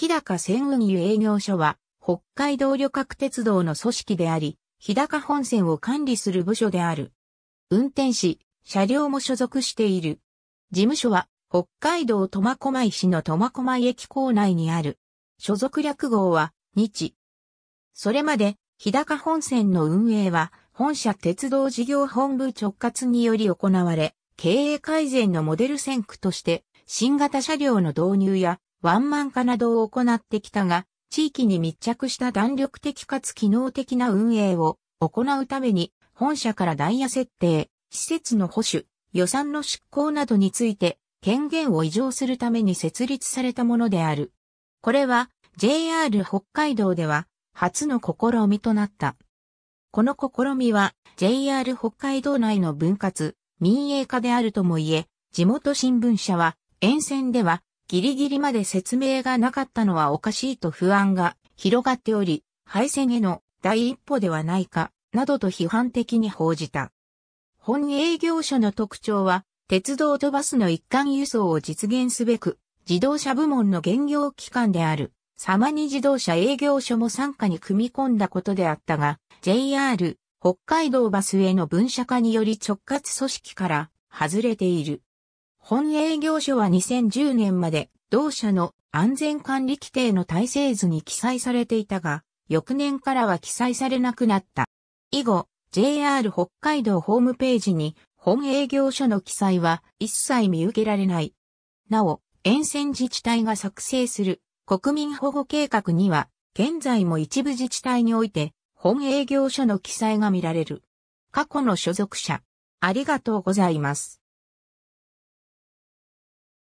日高線運輸営業所は、北海道旅客鉄道の組織であり、日高本線を管理する部署である。運転士、車両も所属している。事務所は、北海道苫小牧市の苫小牧駅構内にある。所属略号は、日。それまで、日高本線の運営は、本社鉄道事業本部直轄により行われ、経営改善のモデル線区として、新型車両の導入やワンマン化などを行ってきたが、地域に密着した弾力的かつ機能的な運営を行うために、本社からダイヤ設定、施設の保守、予算の執行などについて、権限を移譲するために設立されたものである。これは JR 北海道では初の試みとなった。この試みは JR 北海道内の分割、民営化であるともいえ、地元新聞社は沿線ではギリギリまで説明がなかったのはおかしいと不安が広がっており、敗戦への第一歩ではないか、などと批判的に報じた。本営業所の特徴は、鉄道とバスの一貫輸送を実現すべく、自動車部門の現業機関である、様似自動車営業所も傘下に組み込んだことであったが、JR、北海道バスへの分社化により直轄組織から外れている。本営業所は2010年まで同社の安全管理規定の体制図に記載されていたが、翌年からは記載されなくなった。以後、JR 北海道ホームページに本営業所の記載は一切見受けられない。なお、沿線自治体が作成する国民保護計画には、現在も一部自治体において本営業所の記載が見られる。過去の所属者、ありがとうございます。